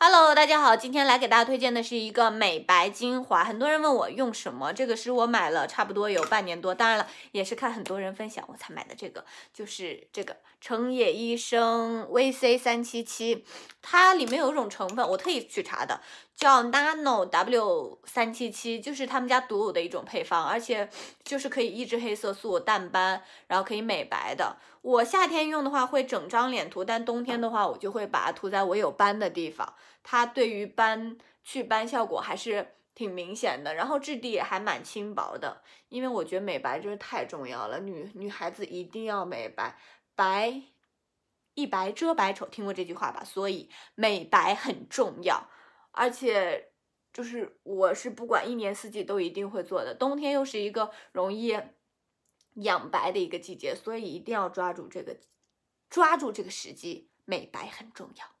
Hello，大家好，今天来给大家推荐的是一个美白精华。很多人问我用什么，这个是我买了差不多有半年多，当然了，也是看很多人分享我才买的。这个就是这个成野医生 VC 三七七，它里面有一种成分，我特意去查的，叫 Nano W 三七七，就是他们家独有的一种配方，而且就是可以抑制黑色素、淡斑，然后可以美白的。我夏天用的话会整张脸涂，但冬天的话我就会把它涂在我有斑的地方。它对于斑祛斑效果还是挺明显的，然后质地也还蛮轻薄的。因为我觉得美白真是太重要了，女女孩子一定要美白，白一白遮百丑，听过这句话吧？所以美白很重要，而且就是我是不管一年四季都一定会做的，冬天又是一个容易养白的一个季节，所以一定要抓住这个抓住这个时机，美白很重要。